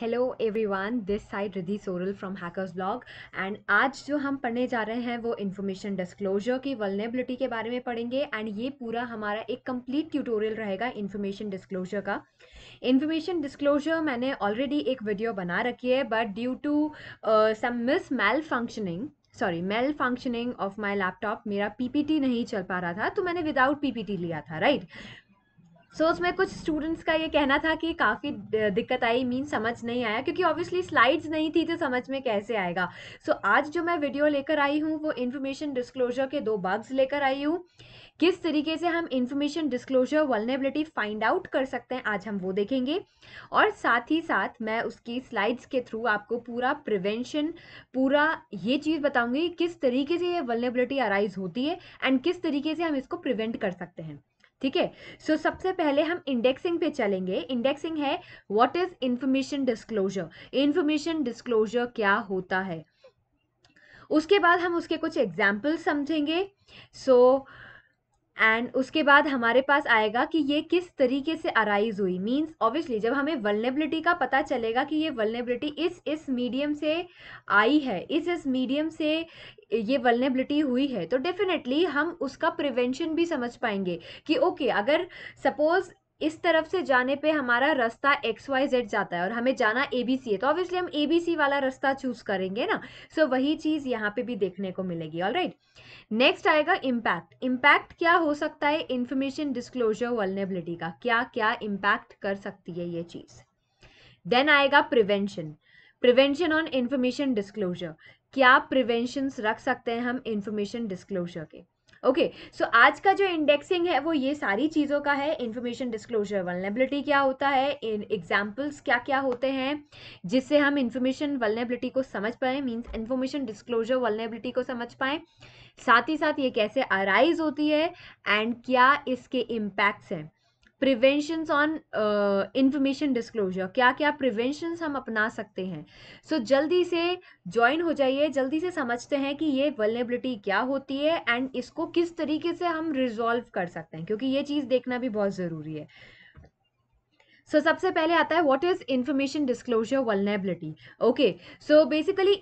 Hello everyone this side Ridhi Soral from hackers blog and आज जो हम पढ़ने जा रहे हैं वो इन्फॉर्मेशन डिस्क्लोजर की वलनेबिलिटी के बारे में पढ़ेंगे एंड ये पूरा हमारा एक कंप्लीट ट्यूटोरियल रहेगा इन्फॉर्मेशन डिस्क्लोजर का इन्फॉर्मेशन डिस्क्लोजर मैंने ऑलरेडी एक वीडियो बना रखी है but due to some mis malfunctioning sorry malfunctioning of my laptop मेरा पीपीटी नहीं चल पा रहा था तो मैंने विदाउट पीपीटी लिया था राइट right? सो so, उसमें कुछ स्टूडेंट्स का ये कहना था कि काफ़ी दिक्कत आई मीन समझ नहीं आया क्योंकि ऑब्वियसली स्लाइड्स नहीं थी तो समझ में कैसे आएगा सो so, आज जो मैं वीडियो लेकर आई हूँ वो इन्फॉर्मेशन डिस्क्लोजर के दो बग्स लेकर आई हूँ किस तरीके से हम information disclosure vulnerability find out कर सकते हैं आज हम वो देखेंगे और साथ ही साथ मैं उसकी स्लाइड्स के थ्रू आपको पूरा प्रिवेंशन पूरा ये चीज़ बताऊँगी किस तरीके से ये वलनेबिलिटी अराइज होती है एंड किस तरीके से हम इसको प्रिवेंट कर सकते हैं ठीक है सो सबसे पहले हम इंडेक्सिंग पे चलेंगे इंडेक्सिंग है what is information disclosure information disclosure क्या होता है उसके बाद हम उसके कुछ एग्जाम्पल समझेंगे सो so, एंड उसके बाद हमारे पास आएगा कि ये किस तरीके से अराइज हुई मींस ऑब्वियसली जब हमें वलनेबिलिटी का पता चलेगा कि ये वलनेबिलिटी इस इस मीडियम से आई है इस इस मीडियम से ये वलनेबिलिटी हुई है तो डेफिनेटली हम उसका प्रिवेंशन भी समझ पाएंगे कि ओके okay, अगर सपोज़ इस तरफ से जाने पे हमारा रास्ता एक्स वाई जेड जाता है और हमें जाना ए बी सी है तो ऑब्वियसली हम ए बी सी वाला रास्ता चूज करेंगे ना सो so, वही चीज यहाँ पे भी देखने को मिलेगी ऑल राइट नेक्स्ट आएगा इम्पैक्ट इम्पैक्ट क्या हो सकता है इन्फॉर्मेशन डिस्क्लोजर वर्नेबिलिटी का क्या क्या इम्पैक्ट कर सकती है ये चीज देन आएगा prevention prevention on information disclosure क्या प्रिवेंशन रख सकते हैं हम इंफॉर्मेशन डिस्क्लोजर के ओके okay, सो so आज का जो इंडेक्सिंग है वो ये सारी चीज़ों का है इन्फॉर्मेशन डिस्क्लोजर वलनेबिलिटी क्या होता है इन एग्जाम्पल्स क्या क्या होते हैं जिससे हम इन्फॉर्मेशन वलनेबिलिटी को समझ पाएँ मीन्स इन्फॉर्मेशन डिस्क्लोजर वलनेबिलिटी को समझ पाएँ साथ ही साथ ये कैसे अराइज होती है एंड क्या इसके इम्पैक्ट्स हैं प्रिवेंशन ऑन इंफॉर्मेशन डिस्क्लोजर क्या क्या प्रिवेंशन हम अपना सकते हैं सो so, जल्दी से ज्वाइन हो जाइए जल्दी से समझते हैं कि ये वलनेबिलिटी क्या होती है एंड इसको किस तरीके से हम रिजॉल्व कर सकते हैं क्योंकि ये चीज़ देखना भी बहुत ज़रूरी है सो so, सबसे पहले आता है what is information disclosure vulnerability okay so basically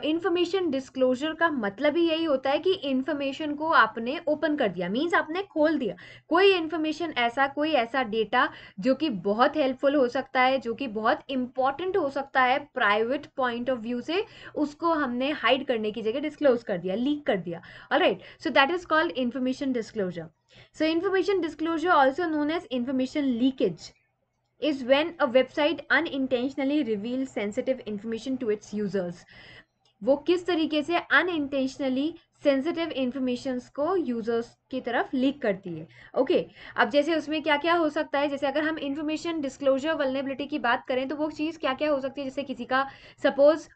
information disclosure का मतलब ही यही होता है कि इन्फॉर्मेशन को आपने ओपन कर दिया मीन्स आपने खोल दिया कोई इन्फॉर्मेशन ऐसा कोई ऐसा डेटा जो कि बहुत हेल्पफुल हो सकता है जो कि बहुत इंपॉर्टेंट हो सकता है प्राइवेट पॉइंट ऑफ व्यू से उसको हमने हाइड करने की जगह डिस्क्लोज कर दिया लीक कर दिया right so that is called information disclosure so information disclosure also known as information leakage is when a website unintentionally reveals sensitive information to its users वो किस तरीके से अनइंटेंशनली सेंसिटिव इन्फॉर्मेशन को users की तरफ leak करती है okay okay, अब जैसे उसमें क्या क्या हो सकता है जैसे अगर हम इन्फॉर्मेशन डिस्क्लोजर वलनेबिलिटी की बात करें तो वो चीज़ क्या क्या हो सकती है जैसे किसी का सपोज़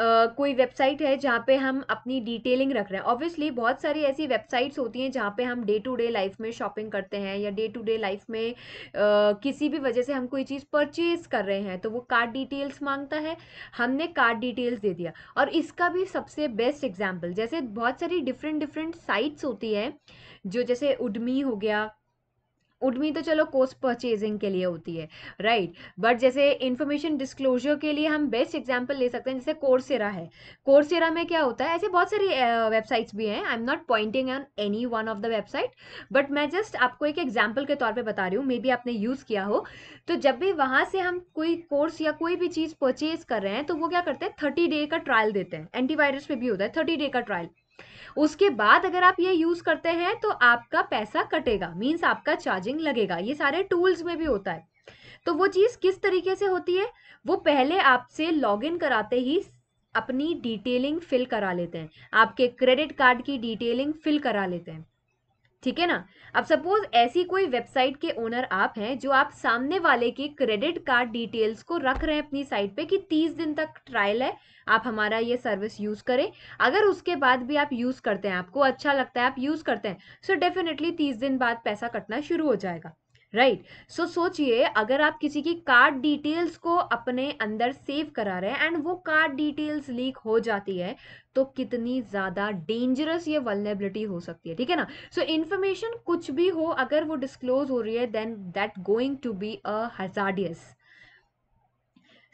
कोई वेबसाइट है जहाँ पे हम अपनी डिटेलिंग रख रहे हैं ऑब्वियसली बहुत सारी ऐसी वेबसाइट्स होती हैं जहाँ पे हम डे टू डे लाइफ में शॉपिंग करते हैं या डे टू डे लाइफ में आ, किसी भी वजह से हम कोई चीज़ परचेज कर रहे हैं तो वो कार्ड डिटेल्स मांगता है हमने कार्ड डिटेल्स दे दिया और इसका भी सबसे बेस्ट एग्जाम्पल जैसे बहुत सारी डिफरेंट डिफरेंट साइट्स होती है जो जैसे उडमी हो गया उडमी तो चलो कोस्ट परचेजिंग के लिए होती है राइट right? बट जैसे इन्फॉर्मेशन डिस्क्लोजर के लिए हम बेस्ट एग्जांपल ले सकते हैं जैसे कोर्सेरा है कोर्सेरा में क्या होता है ऐसे बहुत सारी वेबसाइट्स भी हैं I am not pointing on any one of the website but मैं जस्ट आपको एक एग्जाम्पल के तौर पर बता रही हूँ मे बी आपने यूज़ किया हो तो जब भी वहाँ से हम कोई कोर्स या कोई भी चीज़ परचेज कर रहे हैं तो वो क्या करते हैं थर्टी डे का ट्रायल देते हैं एंटीवायरस पे भी होता है थर्टी डे का ट्रायल उसके बाद अगर आप ये यूज़ करते हैं तो आपका पैसा कटेगा मीन्स आपका चार्जिंग लगेगा ये सारे टूल्स में भी होता है तो वो चीज़ किस तरीके से होती है वो पहले आपसे लॉगिन कराते ही अपनी डिटेलिंग फिल करा लेते हैं आपके क्रेडिट कार्ड की डिटेलिंग फिल करा लेते हैं ठीक है ना अब सपोज ऐसी कोई वेबसाइट के ओनर आप हैं जो आप सामने वाले के क्रेडिट कार्ड डिटेल्स को रख रहे हैं अपनी साइट पे कि 30 दिन तक ट्रायल है आप हमारा ये सर्विस यूज़ करें अगर उसके बाद भी आप यूज़ करते हैं आपको अच्छा लगता है आप यूज़ करते हैं सो डेफिनेटली 30 दिन बाद पैसा कटना शुरू हो जाएगा राइट सो सोचिए अगर आप किसी की कार्ड डिटेल्स को अपने अंदर सेव करा रहे हैं एंड वो कार्ड डिटेल्स लीक हो जाती है तो कितनी ज़्यादा डेंजरस ये वेलेबिलिटी हो सकती है ठीक है ना सो so, इन्फॉर्मेशन कुछ भी हो अगर वो डिस्क्लोज हो रही है then that going to be a hazardous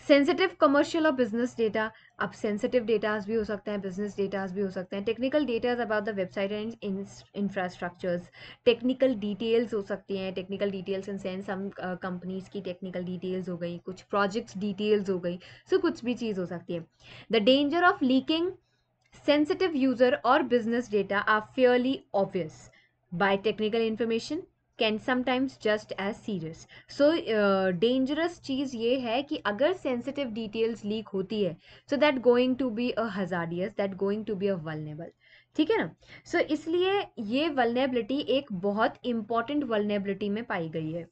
sensitive commercial और बिजनेस डेटा अब सेंसिटिव डेटाज भी हो सकते हैं बिजनेस डेटाज भी हो सकते हैं technical datas about the website and infrastructures technical details हो सकती हैं टेक्निकल डिटेल्स इन सेंस हम कंपनीज की टेक्निकल डिटेल्स हो गई कुछ प्रोजेक्ट्स डिटेल्स हो गई सो so, कुछ भी चीज़ हो सकती है the danger of leaking sensitive user और business data are fairly obvious by technical information can sometimes just as serious so dangerous चीज़ ये है कि अगर सेंसिटिव डिटेल्स लीक होती है so that going to be a hazardous that going to be a vulnerable ठीक है ना सो so, इसलिए ये वलनेबिलिटी एक बहुत इंपॉर्टेंट वलनेबिलिटी में पाई गई है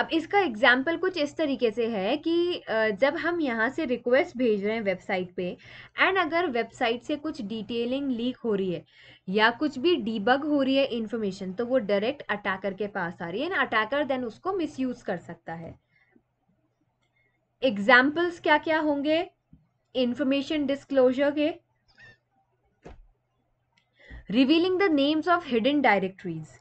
अब इसका एग्जाम्पल कुछ इस तरीके से है कि जब हम यहाँ से रिक्वेस्ट भेज रहे हैं वेबसाइट पे एंड अगर वेबसाइट से कुछ डिटेलिंग लीक हो रही है या कुछ भी डीबग हो रही है इन्फॉर्मेशन तो वो डायरेक्ट अटैकर के पास आ रही है ना अटैकर देन उसको मिसयूज कर सकता है एग्जाम्पल्स क्या क्या होंगे इंफॉर्मेशन डिस्क्लोजर के revealing the names of hidden directories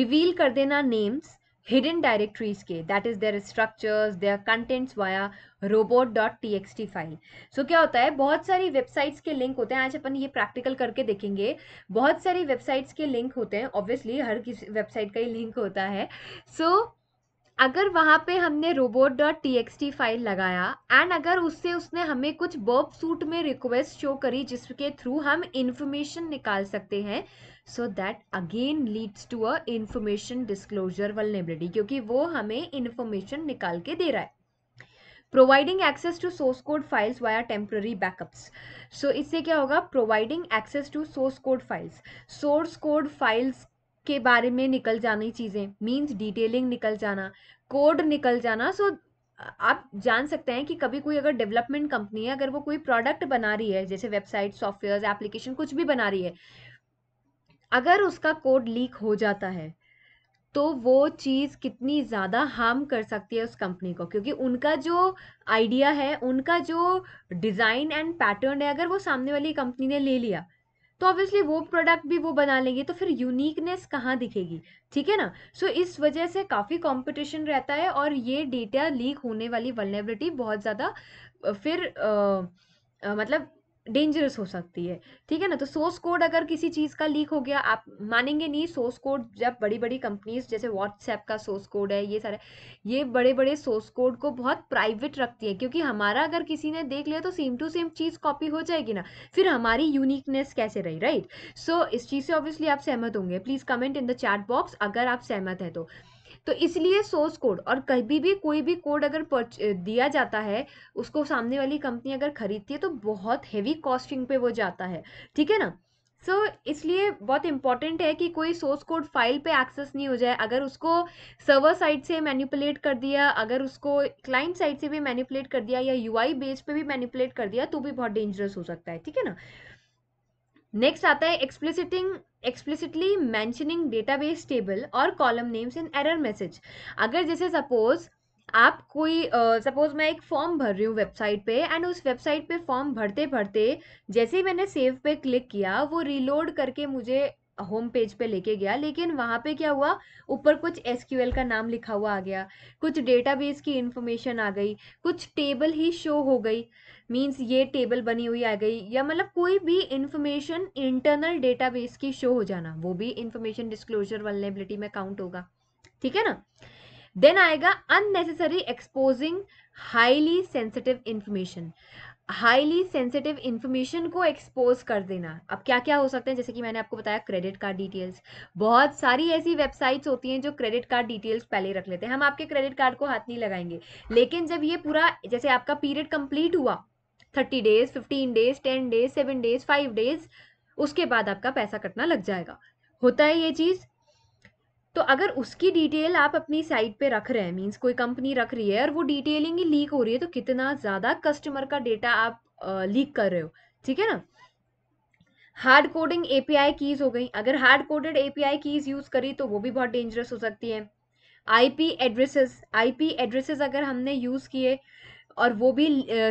reveal कर देना names hidden directories ke that is their structures their contents via robot.txt file so kya hota hai bahut sari websites ke link hote hain aaj apan ye practical karke dekhenge bahut sari websites ke link hote hain obviously har kis website ka hi link hota hai so, अगर वहाँ पे हमने robot dot T X T file लगाया and अगर उससे उसने हमें कुछ बर्ब सूट में रिक्वेस्ट शो करी जिसके थ्रू हम इन्फॉर्मेशन निकाल सकते हैं so that again leads to a information disclosure vulnerability क्योंकि वो हमें इंफॉर्मेशन निकाल के दे रहा है providing access to source code files via temporary backups so इससे क्या होगा providing access to source code files source code files के बारे में निकल जानी चीज़ें मीन्स डिटेलिंग निकल जाना कोड निकल जाना सो so आप जान सकते हैं कि कभी कोई अगर डेवलपमेंट कंपनी है अगर वो कोई प्रोडक्ट बना रही है जैसे वेबसाइट सॉफ्टवेयर एप्लीकेशन कुछ भी बना रही है अगर उसका कोड लीक हो जाता है तो वो चीज़ कितनी ज़्यादा हार्म कर सकती है उस कंपनी को क्योंकि उनका जो आइडिया है उनका जो डिज़ाइन एंड पैटर्न है अगर वो सामने वाली कंपनी ने ले लिया तो ऑब्वियसली वो प्रोडक्ट भी वो बना लेंगे तो फिर यूनिकनेस कहाँ दिखेगी ठीक है ना सो so, इस वजह से काफ़ी कंपटीशन रहता है और ये डेटा लीक होने वाली वलनेबिलिटी बहुत ज़्यादा फिर आ, आ, मतलब डेंजरस हो सकती है ठीक है ना तो सोर्स कोड अगर किसी चीज़ का लीक हो गया आप मानेंगे नहीं सोर्स कोड जब बड़ी बड़ी कंपनीज जैसे व्हाट्सएप का सोर्स कोड है ये सारे ये बड़े बड़े सोर्स कोड को बहुत प्राइवेट रखती है क्योंकि हमारा अगर किसी ने देख लिया तो सेम टू सेम चीज़ कॉपी हो जाएगी ना फिर हमारी यूनिकनेस कैसे रही राइट सो so, इस चीज़ से ऑब्वियसली आप सहमत होंगे please comment in the chat box अगर आप सहमत हैं तो तो इसलिए सोर्स कोड और कभी भी कोई भी कोड अगर दिया जाता है उसको सामने वाली कंपनी अगर खरीदती है तो बहुत हैवी कॉस्टिंग पे वो जाता है ठीक है ना सो so, इसलिए बहुत इंपॉर्टेंट है कि कोई सोर्स कोड फाइल पे एक्सेस नहीं हो जाए अगर उसको सर्वर साइड से मैनिपुलेट कर दिया अगर उसको क्लाइंट साइड से भी मैनिपुलेट कर दिया या यूआई बेस पे भी मैनिपुलेट कर दिया तो भी बहुत डेंजरस हो सकता है ठीक है ना नेक्स्ट आता है explicating explicitly mentioning database table और column names in error message अगर जैसे सपोज आप कोई सपोज uh, मैं एक फॉर्म भर रही हूँ वेबसाइट पे एंड उस वेबसाइट पे फॉर्म भरते भरते जैसे ही मैंने सेव पे क्लिक किया वो रीलोड करके मुझे होम पेज पे लेके गया लेकिन वहाँ पे क्या हुआ ऊपर कुछ एस का नाम लिखा हुआ आ गया कुछ डेटाबेस की इन्फॉर्मेशन आ गई कुछ टेबल ही शो हो गई मीन्स ये टेबल बनी हुई आ गई या मतलब कोई भी इन्फॉर्मेशन इंटरनल डेटाबेस की शो हो जाना वो भी इन्फॉर्मेशन डिस्क्लोजर वालेबिलिटी में काउंट होगा ठीक है ना देन आएगा unnecessary exposing highly sensitive information highly sensitive information को एक्सपोज कर देना अब क्या क्या हो सकते हैं जैसे कि मैंने आपको बताया क्रेडिट कार्ड डिटेल्स बहुत सारी ऐसी वेबसाइट्स होती हैं जो क्रेडिट कार्ड डिटेल्स पहले रख लेते हैं हम आपके क्रेडिट कार्ड को हाथ नहीं लगाएंगे लेकिन जब ये पूरा जैसे आपका पीरियड कंप्लीट हुआ thirty days fifteen days ten days seven days five days उसके बाद आपका पैसा कटना लग जाएगा होता है ये चीज़ तो अगर उसकी डिटेल आप अपनी साइट पे रख रहे हैं मींस कोई कंपनी रख रही है और वो डिटेलिंग ही लीक हो रही है तो कितना ज़्यादा कस्टमर का डेटा आप लीक कर रहे हो ठीक है ना हार्ड कोडिंग एपीआई कीज हो गई अगर hard coded API keys use करी तो वो भी बहुत डेंजरस हो सकती है आईपी एड्रेसेस आईपी एड्रेसेस अगर हमने यूज किए और वो भी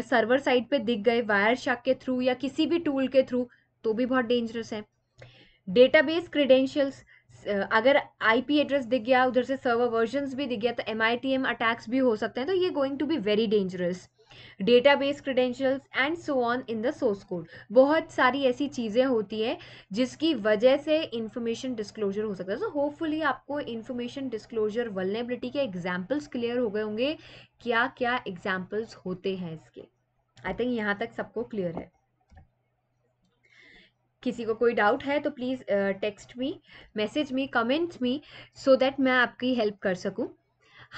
सर्वर साइट पे दिख गए वायर शाक के थ्रू या किसी भी टूल के थ्रू तो भी बहुत डेंजरस है डेटाबेस क्रेडेंशियल्स अगर आईपी एड्रेस दिख गया उधर से सर्वर वर्जन भी दिख गया तो एम अटैक्स भी हो सकते हैं तो ये going to be very dangerous database credentials and so on in the source code बहुत सारी ऐसी चीज़ें होती है जिसकी वजह से इन्फॉर्मेशन डिस्क्लोजर हो सकता है सो so, होपफुली आपको इन्फॉर्मेशन डिस्क्लोजर वलनेबिलिटी के एग्जाम्पल्स क्लियर हो गए होंगे क्या क्या एग्जाम्पल्स होते हैं इसके आई थिंक यहाँ तक सबको क्लियर है किसी को कोई डाउट है तो please text me message me comment me so that मैं आपकी हेल्प कर सकूं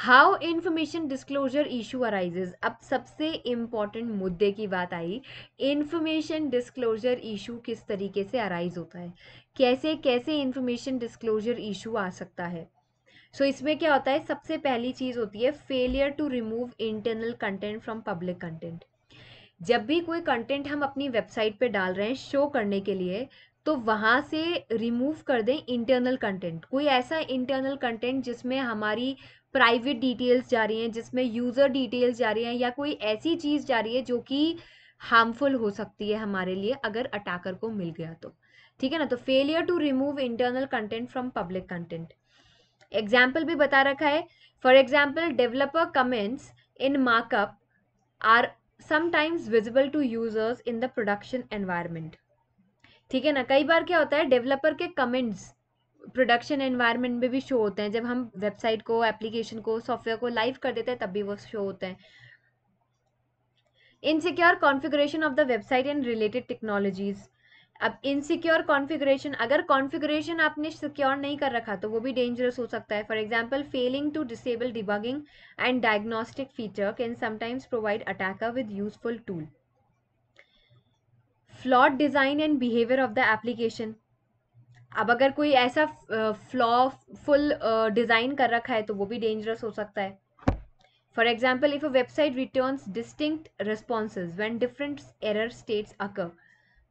how information disclosure issue arises अब सबसे इम्पॉर्टेंट मुद्दे की बात आई इन्फॉर्मेशन डिस्क्लोजर इशू किस तरीके से अराइज होता है कैसे कैसे इन्फॉर्मेशन डिस्क्लोजर इशू आ सकता है सो so, इसमें क्या होता है सबसे पहली चीज़ होती है failure to remove internal content from public content जब भी कोई कंटेंट हम अपनी वेबसाइट पे डाल रहे हैं शो करने के लिए तो वहाँ से रिमूव कर दें इंटरनल कंटेंट कोई ऐसा इंटरनल कंटेंट जिसमें हमारी प्राइवेट डिटेल्स जा रही हैं जिसमें यूज़र डिटेल्स जा रही हैं या कोई ऐसी चीज़ जा रही है जो कि हार्मफुल हो सकती है हमारे लिए अगर अटैकर को मिल गया तो ठीक है ना तो failure to remove internal content from public content example भी बता रखा है for example developer comments in markup are sometimes visible to users in the production environment ठीक है ना कई बार क्या होता है डेवलपर के कमेंट्स प्रोडक्शन एनवायरनमेंट में भी शो होते हैं जब हम वेबसाइट को एप्लीकेशन को सॉफ्टवेयर को लाइव कर देते हैं तब भी वो शो होते हैं insecure configuration of the website and related technologies अब इनसिक्योर कॉन्फ़िगरेशन अगर कॉन्फ़िगरेशन आपने सिक्योर नहीं कर रखा तो वो भी डेंजरस हो सकता है for example failing to disable debugging and diagnostic feature can sometimes provide attacker with useful tool flawed design and behaviour of the application अब अगर कोई ऐसा फ्लॉ फुल डिज़ाइन कर रखा है तो वो भी डेंजरस हो सकता है for example if a website returns distinct response when different error states occur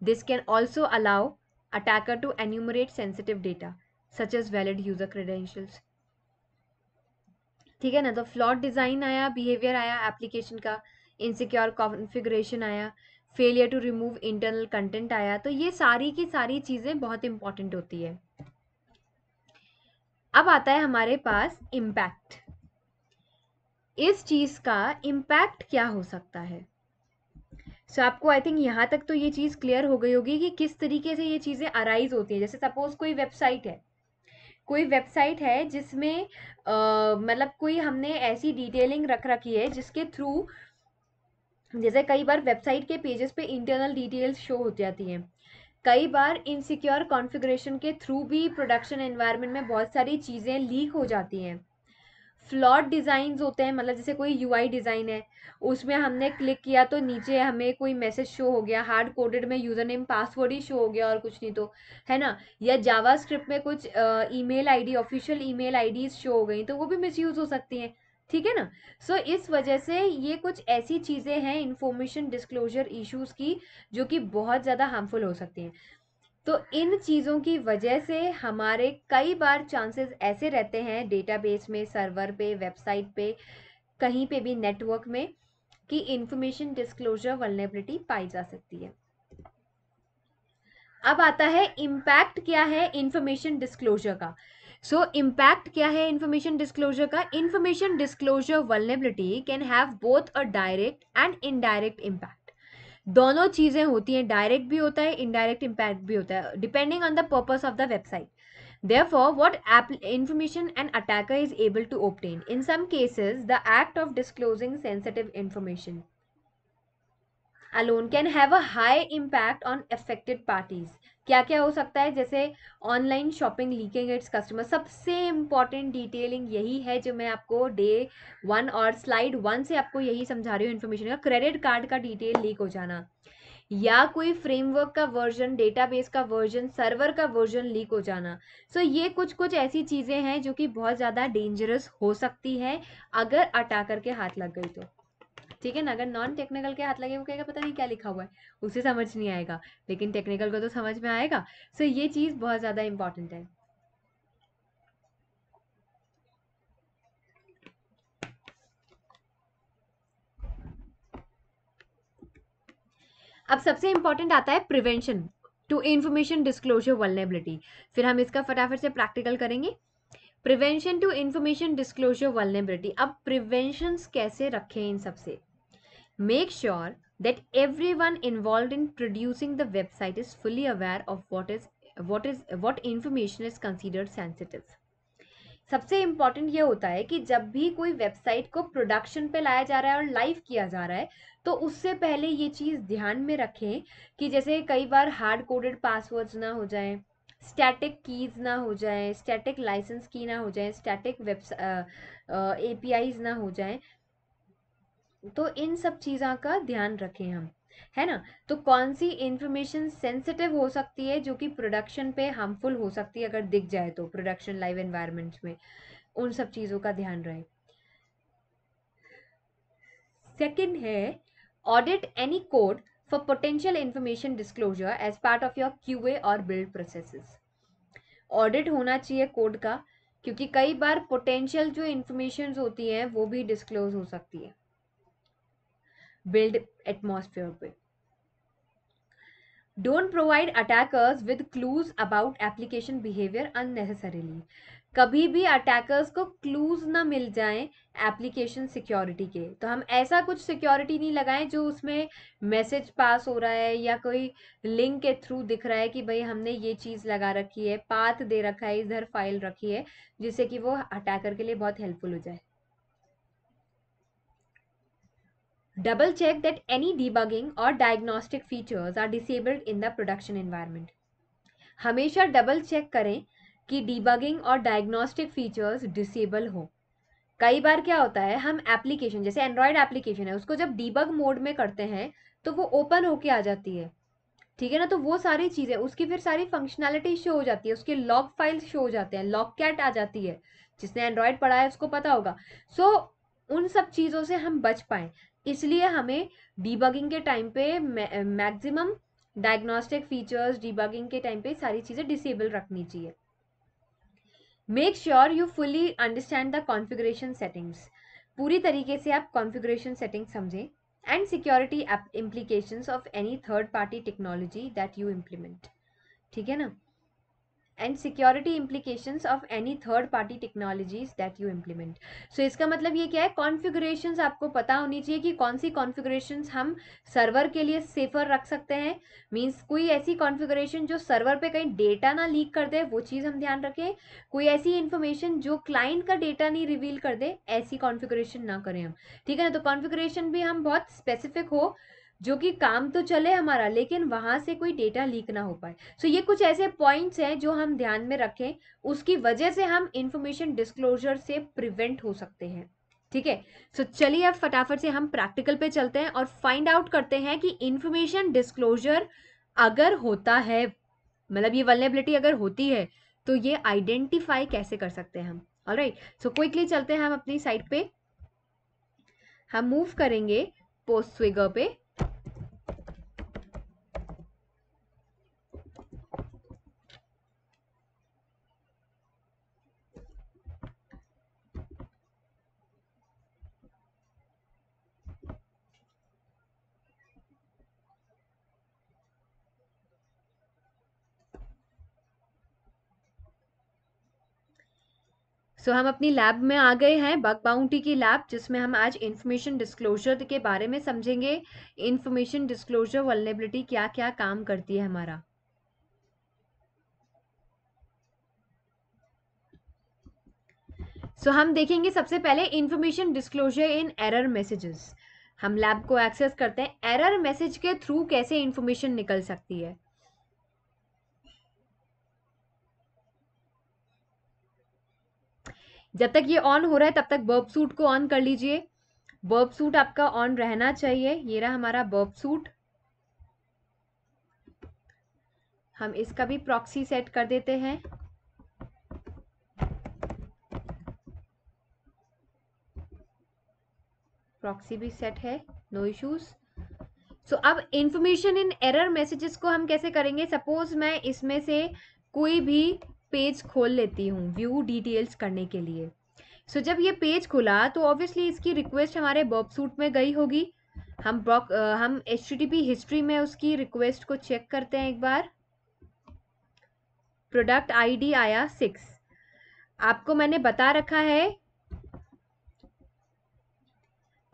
This can also allow attacker to enumerate sensitive data such as valid user credentials. ठीक है ना तो फ्लॉट डिज़ाइन आया बिहेवियर आया application का insecure configuration आया failure to remove internal content आया तो ये सारी की सारी चीज़ें बहुत इंपॉर्टेंट होती है अब आता है हमारे पास इम्पैक्ट इस चीज़ का इम्पैक्ट क्या हो सकता है सो so, आपको आई थिंक यहाँ तक तो ये चीज़ क्लियर हो गई होगी कि किस तरीके से ये चीज़ें अराइज होती हैं जैसे सपोज कोई वेबसाइट है कोई वेबसाइट है जिसमें मतलब कोई हमने ऐसी डिटेलिंग रख रखी है जिसके थ्रू जैसे कई बार वेबसाइट के पेजेस पे इंटरनल डिटेल्स शो होती जाती हैं कई बार इनसिक्योर कॉन्फ़िगरेशन के थ्रू भी प्रोडक्शन एनवायरनमेंट में बहुत सारी चीज़ें लीक हो जाती हैं फ्लॉट डिज़ाइन होते हैं मतलब जैसे कोई यूआई डिज़ाइन है उसमें हमने क्लिक किया तो नीचे हमें कोई मैसेज शो हो गया हार्ड कोडेड में यूज़र नेम पासवर्ड ही शो हो गया और कुछ नहीं तो है ना या जावा स्क्रिप्ट में कुछ email ID official email IDs show हो गई तो वो भी मिसयूज़ हो सकती हैं ठीक है ना सो so, इस वजह से ये कुछ ऐसी चीज़ें हैं इन्फॉर्मेशन डिस्क्लोजर इश्यूज़ की जो कि बहुत ज़्यादा हार्मफुल हो सकती हैं तो इन चीज़ों की वजह से हमारे कई बार चांसेस ऐसे रहते हैं डेटाबेस में सर्वर पे वेबसाइट पे कहीं पे भी नेटवर्क में कि इंफॉर्मेशन डिस्क्लोजर वलनेबिलिटी पाई जा सकती है अब आता है इम्पैक्ट क्या है इंफॉर्मेशन डिस्क्लोजर का सो so, इम्पैक्ट क्या है इंफॉर्मेशन डिस्क्लोजर का information disclosure vulnerability can have both a direct and indirect impact दोनों चीज़ें होती हैं direct भी होता है इनडायरेक्ट इम्पैक्ट भी होता है depending on the purpose of the website Therefore, what information an attacker is able to obtain? In some cases, the act of disclosing sensitive information alone can have a high impact on affected parties. क्या क्या हो सकता है जैसे online shopping leaking its customer सबसे important detailing यही है जो मैं आपको डे वन और स्लाइड वन से आपको यही समझा रही हूँ इन्फॉर्मेशन का क्रेडिट कार्ड का डिटेल लीक हो जाना या कोई फ्रेमवर्क का वर्जन डेटाबेस का वर्जन सर्वर का वर्जन लीक हो जाना सो so, ये कुछ कुछ ऐसी चीज़ें हैं जो कि बहुत ज़्यादा डेंजरस हो सकती है अगर अटा के हाथ लग गई तो ठीक है ना अगर नॉन टेक्निकल के हाथ लगे वो कहेगा पता नहीं क्या लिखा हुआ है उसे समझ नहीं आएगा लेकिन टेक्निकल को तो समझ में आएगा सो ये चीज़ बहुत ज़्यादा इंपॉर्टेंट है अब सबसे इंपॉर्टेंट आता है prevention to information disclosure vulnerability फिर हम इसका फटाफट से प्रैक्टिकल करेंगे prevention to information disclosure vulnerability अब प्रिवेंशन कैसे रखें इन सबसे Make sure that everyone involved in producing the website is fully aware of what is what is what information is considered sensitive. सबसे इम्पॉर्टेंट ये होता है कि जब भी कोई वेबसाइट को प्रोडक्शन पे लाया जा रहा है और लाइव किया जा रहा है तो उससे पहले ये चीज़ ध्यान में रखें कि जैसे कई बार हार्ड कोडेड पासवर्ड्स ना हो जाएं स्टैटिक कीज ना हो जाए स्टैटिक लाइसेंस की ना हो जाए static web APIs ना हो जाए तो इन सब चीजों का ध्यान रखें हम है ना तो कौन सी इंफॉर्मेशन सेंसिटिव हो सकती है जो कि प्रोडक्शन पे हार्मफुल हो सकती है अगर दिख जाए तो प्रोडक्शन लाइव एनवायरनमेंट में उन सब चीज़ों का ध्यान रहे सेकंड है audit any code for potential information disclosure as part of your Q और बिल्ड प्रोसेसेस ऑडिट होना चाहिए कोड का क्योंकि कई बार पोटेंशियल जो इन्फॉर्मेशन होती है वो भी डिस्क्लोज हो सकती है बिल्ड एटमॉस्फेयर पे don't provide attackers with clues about application behaviour unnecessarily कभी भी अटैकर्स को क्लूज ना मिल जाएं एप्लीकेशन सिक्योरिटी के तो हम ऐसा कुछ सिक्योरिटी नहीं लगाएं जो उसमें मैसेज पास हो रहा है या कोई लिंक के थ्रू दिख रहा है कि भाई हमने ये चीज़ लगा रखी है पाथ दे रखा है इधर फाइल रखी है जिससे कि वो अटैकर के लिए बहुत हेल्पफुल हो जाए Double check that any debugging or diagnostic features are disabled in the production environment. हमेशा डबल चेक करें कि डिबगिंग और डायग्नोस्टिक फीचर्स डिसेबल हो कई बार क्या होता है हम एप्लीकेशन जैसे एंड्रॉयड एप्लीकेशन है उसको जब डीबग मोड में करते हैं तो वो ओपन होके आ जाती है ठीक है ना तो वो सारी चीज़ें उसकी फिर सारी फंक्शनैलिटी शो हो जाती है उसके लॉक फाइल्स शो हो जाते हैं लॉक कैट आ जाती है जिसने एंड्रॉयड पढ़ा है उसको पता होगा सो so, उन सब चीज़ों से हम बच पाएँ इसलिए हमें डीबगिंग के टाइम पे मैक्सिमम डायग्नोस्टिक फीचर्स डीबगिंग के टाइम पे सारी चीज़ें डिसेबल रखनी चाहिए make sure you fully understand the configuration settings पूरी तरीके से आप कॉन्फ़िगरेशन सेटिंग्स समझें and security implication of any third party technology that you implement ठीक है ना and security implication of any third party technologies that you implement so इसका मतलब ये क्या है कॉन्फिगुरेशन आपको पता होनी चाहिए कि कौन सी कॉन्फ़िगरेशंस हम सर्वर के लिए सेफर रख सकते हैं मीन्स कोई ऐसी कॉन्फिगुरेशन जो सर्वर पर कहीं डेटा ना लीक कर दे वो चीज़ हम ध्यान रखें कोई ऐसी इन्फॉर्मेशन जो क्लाइंट का डेटा नहीं रिवील कर दे ऐसी कॉन्फिगुरेशन ना करें हम ठीक है ना तो कॉन्फिगुरेशन भी हम बहुत स्पेसिफिक हो जो कि काम तो चले हमारा लेकिन वहाँ से कोई डेटा लीक ना हो पाए सो so, ये कुछ ऐसे पॉइंट्स हैं जो हम ध्यान में रखें उसकी वजह से हम इंफॉर्मेशन डिस्क्लोजर से प्रिवेंट हो सकते हैं ठीक है सो चलिए अब फटाफट से हम प्रैक्टिकल पे चलते हैं और फाइंड आउट करते हैं कि इंफॉर्मेशन डिस्क्लोजर अगर होता है मतलब ये वलनेबिलिटी अगर होती है तो ये आइडेंटिफाई कैसे कर सकते हैं हम ऑल राइट सो क्विकली चलते हैं हम अपनी साइट पे हम मूव करेंगे पोस्ट स्विगर पे सो so, हम अपनी लैब में आ गए हैं बग बाउंटी की लैब जिसमें हम आज इन्फॉर्मेशन डिस्क्लोजर के बारे में समझेंगे इन्फॉर्मेशन डिस्क्लोजर वलनेबिलिटी क्या क्या काम करती है हमारा सो so, हम देखेंगे सबसे पहले information disclosure in error messages हम लैब को एक्सेस करते हैं एरर मैसेज के थ्रू कैसे इन्फॉर्मेशन निकल सकती है जब तक ये ऑन हो रहा है तब तक बर्ब सूट को ऑन कर लीजिए बर्ब सूट आपका ऑन रहना चाहिए ये रहा हमारा बर्ब सूट हम इसका भी प्रॉक्सी सेट कर देते हैं प्रॉक्सी भी सेट है नो इश्यूज सो अब इंफॉर्मेशन इन एरर मैसेजेस को हम कैसे करेंगे सपोज मैं इसमें से कोई भी पेज खोल लेती हूँ व्यू डिटेल्स करने के लिए सो so, जब ये पेज खुला तो ऑब्वियसली इसकी रिक्वेस्ट हमारे बॉब सूट में गई होगी हम बॉक हम एच हिस्ट्री में उसकी रिक्वेस्ट को चेक करते हैं एक बार प्रोडक्ट आईडी आया सिक्स आपको मैंने बता रखा है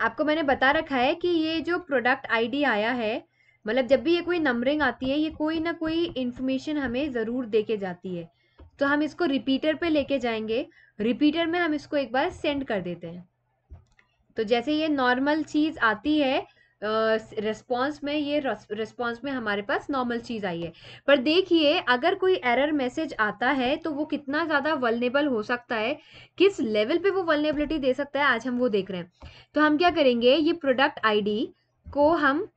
आपको मैंने बता रखा है कि ये जो प्रोडक्ट आईडी आया है मतलब जब भी ये कोई नंबरिंग आती है ये कोई ना कोई इन्फॉर्मेशन हमें ज़रूर दे के जाती है तो हम इसको रिपीटर पे लेके जाएंगे रिपीटर में हम इसको एक बार सेंड कर देते हैं तो जैसे ये नॉर्मल चीज़ आती है रिस्पॉन्स uh, में ये रिस्पॉन्स में हमारे पास नॉर्मल चीज़ आई है पर देखिए अगर कोई एरर मैसेज आता है तो वो कितना ज़्यादा वलनेबल हो सकता है किस लेवल पे वो वलनेबिलिटी दे सकता है आज हम वो देख रहे हैं तो हम क्या करेंगे ये प्रोडक्ट आईडी को हम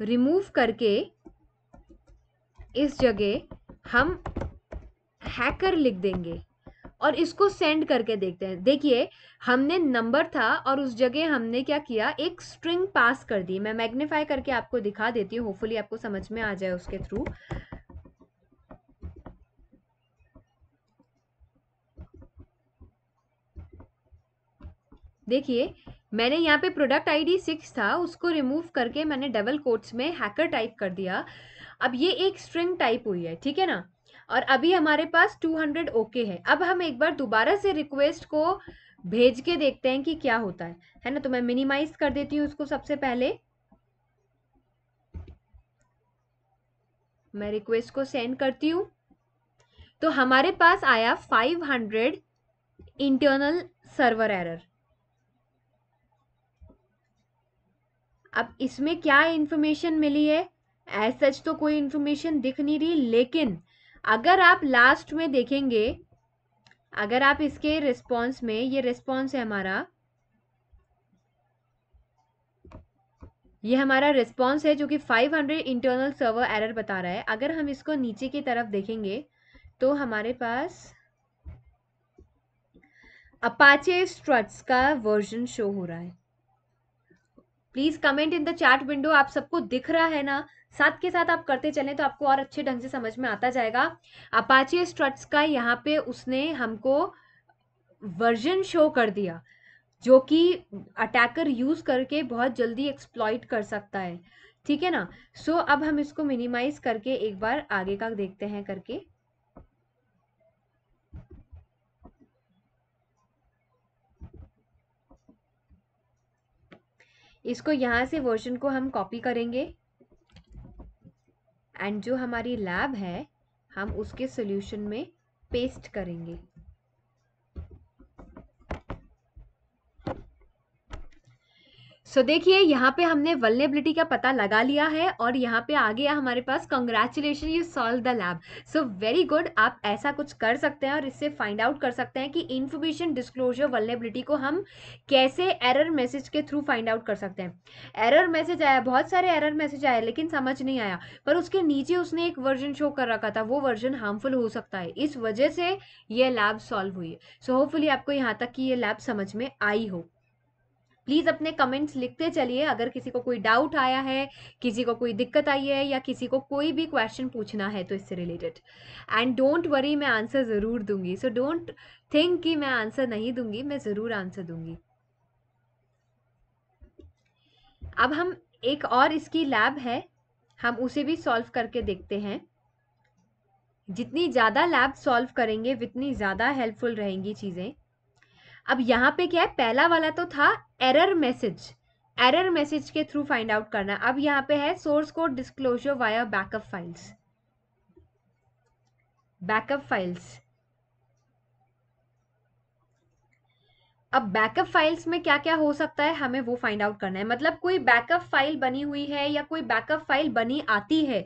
रिमूव करके इस जगह हम हैकर लिख देंगे और इसको सेंड करके देखते हैं देखिए हमने नंबर था और उस जगह हमने क्या किया एक स्ट्रिंग पास कर दी मैं मैग्नीफाई करके आपको दिखा देती हूँ होपफुली आपको समझ में आ जाए उसके थ्रू देखिए मैंने यहाँ पे प्रोडक्ट आईडी सिक्स था उसको रिमूव करके मैंने डबल कोट्स में हैकर टाइप कर दिया अब ये एक स्ट्रिंग टाइप हुई है ठीक है ना और अभी हमारे पास 200 ओके है अब हम एक बार दोबारा से रिक्वेस्ट को भेज के देखते हैं कि क्या होता है है ना तो मैं मिनिमाइज कर देती हूँ उसको सबसे पहले मैं रिक्वेस्ट को सेंड करती हूँ तो हमारे पास आया 500 इंटरनल सर्वर एरर अब इसमें क्या इंफॉर्मेशन मिली है एज सच तो कोई इंफॉर्मेशन दिख नहीं रही लेकिन अगर आप लास्ट में देखेंगे अगर आप इसके रिस्पॉन्स में ये रिस्पॉन्स है हमारा ये हमारा रिस्पॉन्स है जो कि 500 इंटरनल सर्वर एरर बता रहा है अगर हम इसको नीचे की तरफ देखेंगे तो हमारे पास अपाचे स्ट्रट्स का वर्जन शो हो रहा है please comment in the chat window आप सबको दिख रहा है ना साथ के साथ आप करते चलें तो आपको और अच्छे ढंग से समझ में आता जाएगा अपाची स्ट्रट्स का यहाँ पे उसने हमको वर्जन शो कर दिया जो कि अटैकर यूज़ करके बहुत जल्दी एक्सप्लॉइट कर सकता है ठीक है ना सो so, अब हम इसको मिनिमाइज करके एक बार आगे का देखते हैं करके इसको यहां से वर्जन को हम कॉपी करेंगे एंड जो हमारी लैब है हम उसके सॉल्यूशन में पेस्ट करेंगे सो so, देखिए यहाँ पे हमने वलनेबिलिटी का पता लगा लिया है और यहाँ पे आ गया हमारे पास congratulation you solve the lab so very good आप ऐसा कुछ कर सकते हैं और इससे फाइंड आउट कर सकते हैं कि इन्फॉर्मेशन डिस्क्लोजर वलनेबिलिटी को हम कैसे एरर मैसेज के थ्रू फाइंड आउट कर सकते हैं एरर मैसेज आया बहुत सारे एरर मैसेज आए लेकिन समझ नहीं आया पर उसके नीचे उसने एक वर्जन शो कर रखा था वो वर्जन हार्मफुल हो सकता है इस वजह से ये लैब सॉल्व हुई है सो so, होपफुली आपको यहाँ तक कि ये लैब समझ में आई हो प्लीज़ अपने कमेंट्स लिखते चलिए अगर किसी को कोई डाउट आया है किसी को कोई दिक्कत आई है या किसी को कोई भी क्वेश्चन पूछना है तो इससे रिलेटेड एंड डोंट वरी मैं आंसर ज़रूर दूंगी सो डोंट थिंक कि मैं आंसर नहीं दूंगी मैं ज़रूर आंसर दूंगी अब हम एक और इसकी लैब है हम उसे भी सॉल्व करके देखते हैं जितनी ज़्यादा लैब सॉल्व करेंगे उतनी ज़्यादा हेल्पफुल रहेंगी चीज़ें अब यहाँ पे क्या है पहला वाला तो था एरर मैसेज एरर मैसेज के थ्रू फाइंड आउट करना अब यहाँ पे है source code disclosure via backup files backup files अब बैकअप फाइल्स में क्या क्या हो सकता है हमें वो फाइंड आउट करना है मतलब कोई बैकअप फाइल बनी हुई है या कोई बैकअप फाइल बनी आती है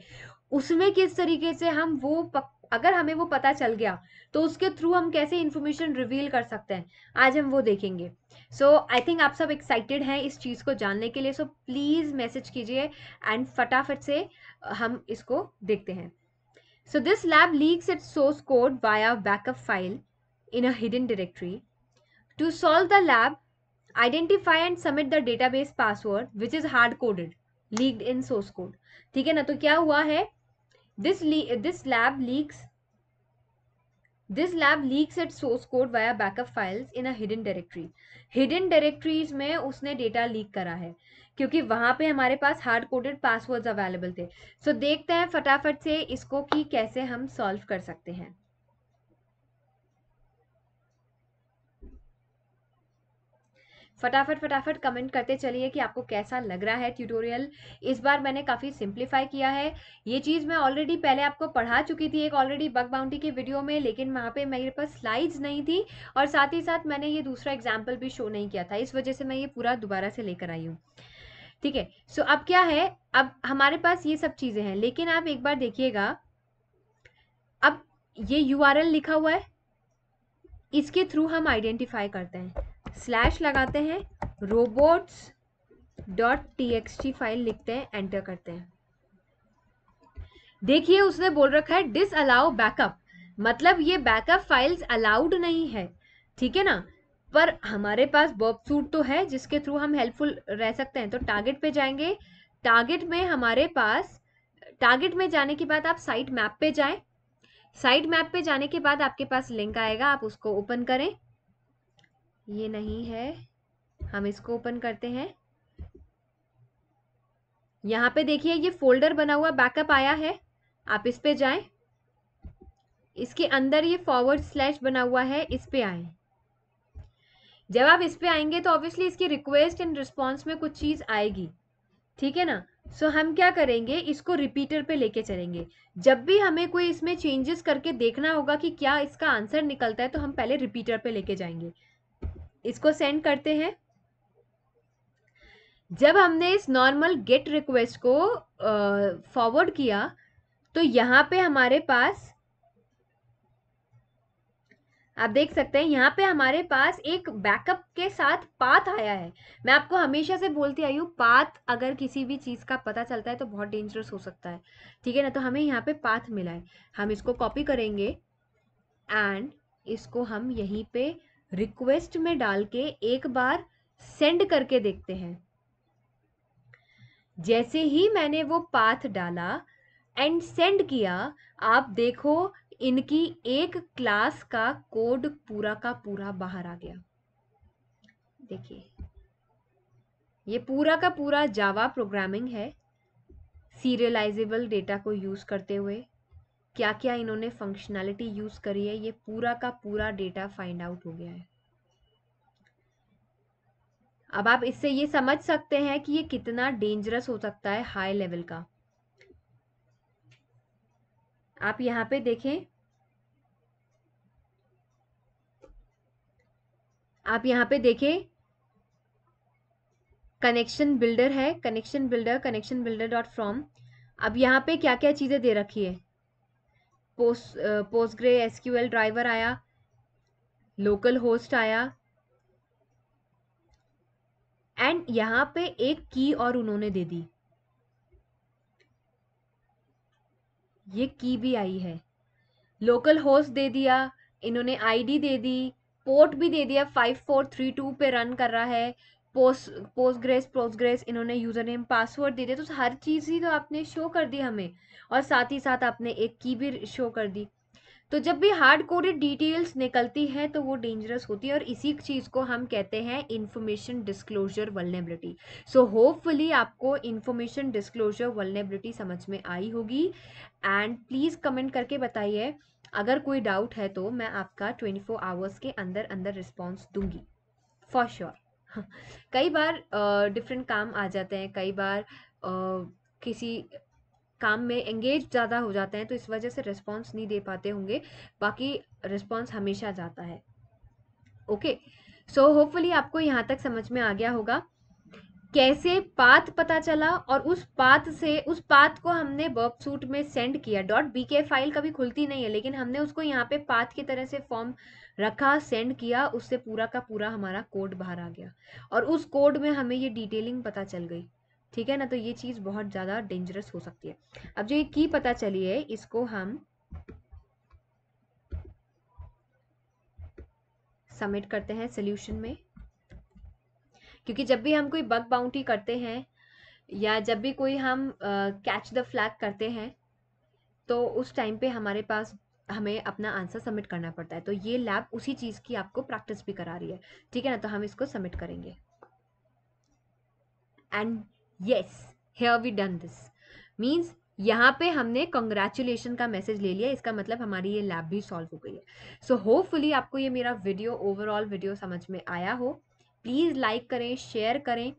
उसमें किस तरीके से हम वो पक अगर हमें वो पता चल गया तो उसके थ्रू हम कैसे इन्फॉर्मेशन रिवील कर सकते हैं आज हम वो देखेंगे सो आई थिंक आप सब एक्साइटेड हैं इस चीज़ को जानने के लिए सो प्लीज़ मैसेज कीजिए एंड फटाफट से हम इसको देखते हैं so this lab leaks it source code via backup file in hidden hidden to To the lab lab, and and the the database password which is hard coded leaked in source code ठीक है ना तो क्या हुआ है This, this lab leaks this lab leaks its source code via backup files in a hidden directory hidden directories में उसने data leak करा है क्योंकि वहां पे हमारे पास हार्ड कोडेड पासवर्ड्स अवेलेबल थे सो so, देखते हैं फटाफट से इसको कि कैसे हम सॉल्व कर सकते हैं फटाफट फटाफट कमेंट करते चलिए कि आपको कैसा लग रहा है ट्यूटोरियल इस बार मैंने काफ़ी सिंप्लीफाई किया है ये चीज़ मैं ऑलरेडी पहले आपको पढ़ा चुकी थी एक ऑलरेडी बग बाउंडी के वीडियो में लेकिन वहाँ पे मेरे पास स्लाइड्स नहीं थी और साथ ही साथ मैंने ये दूसरा एग्जाम्पल भी शो नहीं किया था इस वजह से मैं ये पूरा दोबारा से लेकर आई हूँ ठीक है सो अब क्या है अब हमारे पास ये सब चीज़ें हैं लेकिन आप एक बार देखिएगा अब ये यू लिखा हुआ है इसके थ्रू हम आइडेंटिफाई करते हैं स्लैश लगाते हैं रोबोट्स डॉट टी फाइल लिखते हैं एंटर करते हैं देखिए उसने बोल रखा है डिस अलाउ बैकअप मतलब ये बैकअप फाइल्स अलाउड नहीं है ठीक है ना पर हमारे पास बॉब सूट तो है जिसके थ्रू हम हेल्पफुल रह सकते हैं तो टारगेट पे जाएंगे टारगेट में हमारे पास टारगेट में जाने के बाद आप साइट मैप पे जाएं साइट मैप पे जाने के बाद आपके पास लिंक आएगा आप उसको ओपन करें ये नहीं है हम इसको ओपन करते हैं यहाँ पे देखिए ये फोल्डर बना हुआ बैकअप आया है आप इस पे जाएं इसके अंदर ये फॉरवर्ड स्लैश बना हुआ है इस पे आए जब आप इस पे आएंगे तो ऑब्वियसली इसकी रिक्वेस्ट एंड रिस्पॉन्स में कुछ चीज़ आएगी ठीक है ना सो so, हम क्या करेंगे इसको रिपीटर पे लेके चलेंगे जब भी हमें कोई इसमें चेंजेस करके देखना होगा कि क्या इसका आंसर निकलता है तो हम पहले रिपीटर पे लेके जाएंगे इसको सेंड करते हैं जब हमने इस नॉर्मल गेट रिक्वेस्ट को फॉरवर्ड किया तो यहाँ पे हमारे पास आप देख सकते हैं यहाँ पे हमारे पास एक बैकअप के साथ पाथ आया है मैं आपको हमेशा से बोलती आई हूँ पाथ अगर किसी भी चीज़ का पता चलता है तो बहुत डेंजरस हो सकता है ठीक है ना तो हमें यहाँ पे पाथ मिला है हम इसको कॉपी करेंगे एंड इसको हम यहीं पे रिक्वेस्ट में डाल के एक बार सेंड करके देखते हैं जैसे ही मैंने वो पाथ डाला एंड सेंड किया आप देखो इनकी एक क्लास का कोड पूरा का पूरा बाहर आ गया देखिए ये पूरा का पूरा जावा प्रोग्रामिंग है सीरियलाइजेबल डेटा को यूज करते हुए क्या क्या इन्होंने फंक्शनैलिटी यूज़ करी है ये पूरा का पूरा डेटा फाइंड आउट हो गया है अब आप इससे ये समझ सकते हैं कि ये कितना डेंजरस हो सकता है हाई लेवल का आप यहां पे देखें आप यहां पे देखें कनेक्शन बिल्डर है connection builder connection builder dot from अब यहां पे क्या क्या चीज़ें दे रखी है पोस्ट पोस्टग्रे एसक्यूएल ड्राइवर आया लोकल होस्ट आया एंड यहाँ पे एक की और उन्होंने दे दी ये की भी आई है लोकल होस्ट दे दिया इन्होंने आईडी दे दी पोर्ट भी दे दिया फाइव फोर थ्री टू पे रन कर रहा है पोस्ट पोस्टग्रेस पोस्टग्रेस इन्होंने यूज़र नेम पासवर्ड दे दिया तो हर चीज़ ही तो आपने शो कर दी हमें और साथ ही साथ आपने एक की भी शो कर दी तो जब भी हार्ड कोडेड डिटेल्स निकलती है तो वो डेंजरस होती है और इसी चीज़ को हम कहते हैं information disclosure vulnerability so hopefully आपको इन्फॉर्मेशन डिस्क्लोजर वलनेबिलिटी समझ में आई होगी एंड प्लीज़ कमेंट करके बताइए अगर कोई डाउट है तो मैं आपका 24 फोर आवर्स के अंदर अंदर रिस्पॉन्स दूंगी फॉर श्योर हाँ, कई बार डिफरेंट काम आ जाते हैं कई बार किसी काम में एंगेज ज़्यादा हो जाते हैं तो इस वजह से रिस्पॉन्स नहीं दे पाते होंगे बाकी रिस्पॉन्स हमेशा जाता है ओके सो होपफुली आपको यहाँ तक समझ में आ गया होगा कैसे पाथ पता चला और उस पाथ से उस पाथ को हमने वर्ब सूट में सेंड किया डॉट बी के फाइल कभी खुलती नहीं है लेकिन हमने उसको यहाँ पे पाथ की तरह से फॉर्म रखा सेंड किया उससे पूरा का पूरा हमारा कोड बाहर आ गया और उस कोड में हमें ये डिटेलिंग पता चल गई ठीक है ना तो ये चीज़ बहुत ज़्यादा डेंजरस हो सकती है अब जो ये की पता चली है इसको हम सबमिट करते हैं सोल्यूशन में क्योंकि जब भी हम कोई बग बाउंटी करते हैं या जब भी कोई हम कैच द फ्लैग करते हैं तो उस टाइम पे हमारे पास हमें अपना आंसर सबमिट करना पड़ता है तो ये लैब उसी चीज़ की आपको प्रैक्टिस भी करा रही है ठीक है ना तो हम इसको सबमिट करेंगे and yes here we done this means यहाँ पे हमने कंग्रेचुलेशन का मैसेज ले लिया इसका मतलब हमारी ये लैब भी सॉल्व हो गई है सो so, होपफुली आपको ये मेरा वीडियो ओवरऑल वीडियो समझ में आया हो प्लीज़ लाइक करें शेयर करें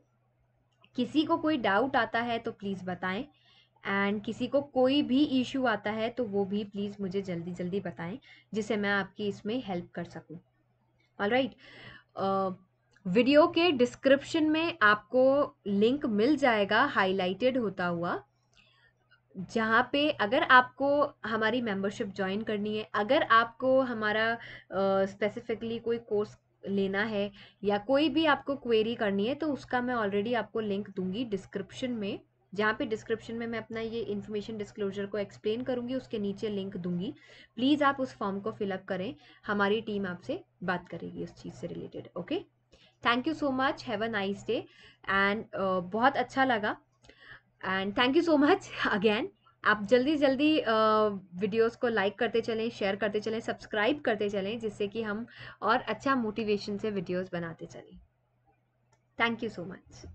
किसी को कोई डाउट आता है तो प्लीज़ बताएं एंड किसी को कोई भी इशू आता है तो वो भी प्लीज़ मुझे जल्दी जल्दी बताएं जिससे मैं आपकी इसमें हेल्प कर सकूं ऑल राइट वीडियो के डिस्क्रिप्शन में आपको लिंक मिल जाएगा हाईलाइटेड होता हुआ जहाँ पे अगर आपको हमारी मेंबरशिप ज्वाइन करनी है अगर आपको हमारा स्पेसिफिकली uh, कोई कोर्स लेना है या कोई भी आपको क्वेरी करनी है तो उसका मैं ऑलरेडी आपको लिंक दूंगी डिस्क्रिप्शन में जहाँ पे डिस्क्रिप्शन में मैं अपना ये इन्फॉर्मेशन डिस्क्लोजर को एक्सप्लेन करूँगी उसके नीचे लिंक दूंगी प्लीज़ आप उस फॉर्म को फिलअप करें हमारी टीम आपसे बात करेगी उस चीज़ से related okay thank you so much have a nice day and बहुत अच्छा लगा and thank you so much again आप जल्दी जल्दी वीडियोस को लाइक करते चलें शेयर करते चलें सब्सक्राइब करते चलें जिससे कि हम और अच्छा मोटिवेशन से वीडियोस बनाते चलें थैंक यू सो मच